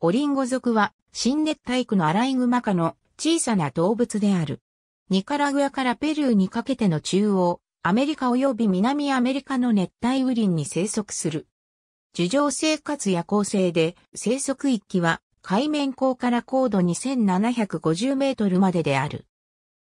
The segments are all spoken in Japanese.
オリンゴ族は、新熱帯区のアライグマ科の小さな動物である。ニカラグアからペルーにかけての中央、アメリカ及び南アメリカの熱帯雨林に生息する。樹上生活や構成で、生息域は海面高から高度2750メートルまでである。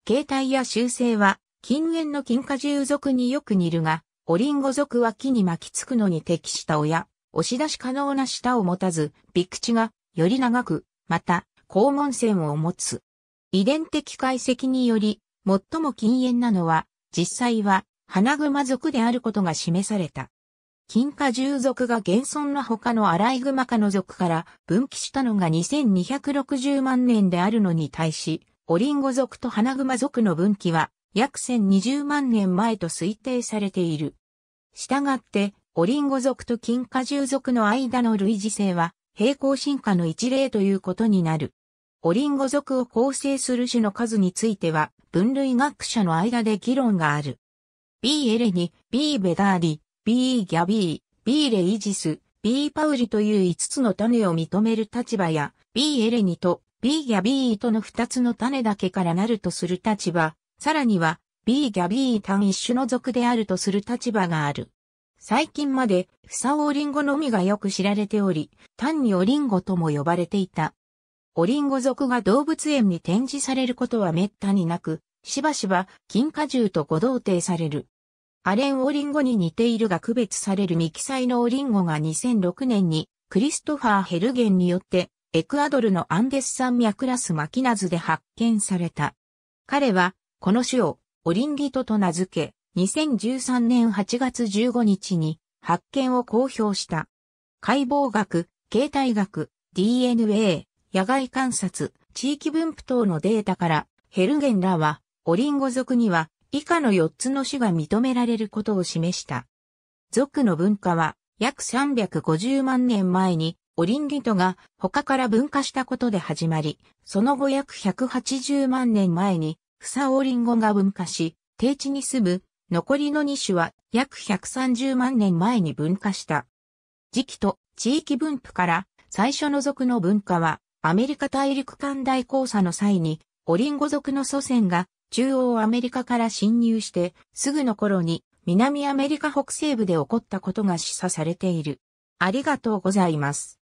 形態や習性は、近縁の金華獣族によく似るが、オリンゴ族は木に巻きつくのに適した親、押し出し可能な舌を持たず、クチがより長く、また、肛門腺を持つ。遺伝的解析により、最も禁煙なのは、実際は、花熊族であることが示された。金華獣族が現存の他のアライグマ科の族から分岐したのが2260万年であるのに対し、オリンゴ族と花熊族の分岐は約1020万年前と推定されている。したがって、オリンゴ族と金華獣族の間の類似性は平行進化の一例ということになる。オリンゴ族を構成する種の数については、分類学者の間で議論がある。B. エレニ、B. ベダーリ、B. ギャビー、B. レイジス、B. パウリという5つの種を認める立場や、B. エレニと B. ギャビーとの2つの種だけからなるとする立場、さらには B. ギャビー単一種の属であるとする立場がある。最近まで、フサオオリンゴのみがよく知られており、単にオリンゴとも呼ばれていた。オリンゴ族が動物園に展示されることは滅多になく、しばしば金果汁と誤同定される。アレンオリンゴに似ているが区別されるミキサイのオリンゴが2006年にクリストファー・ヘルゲンによってエクアドルのアンデス山脈ラスマキナズで発見された。彼はこの種をオリンギトと名付け、2013年8月15日に発見を公表した。解剖学、形態学、DNA、野外観察、地域分布等のデータから、ヘルゲンらは、オリンゴ族には、以下の4つの種が認められることを示した。族の文化は、約350万年前に、オリンギトが他から分化したことで始まり、その後約180万年前に、フサオリンゴが分化し、低地に住む残りの2種は約130万年前に分化した。時期と地域分布から最初の族の分化はアメリカ大陸間大交差の際にオリンゴ族の祖先が中央アメリカから侵入してすぐの頃に南アメリカ北西部で起こったことが示唆されている。ありがとうございます。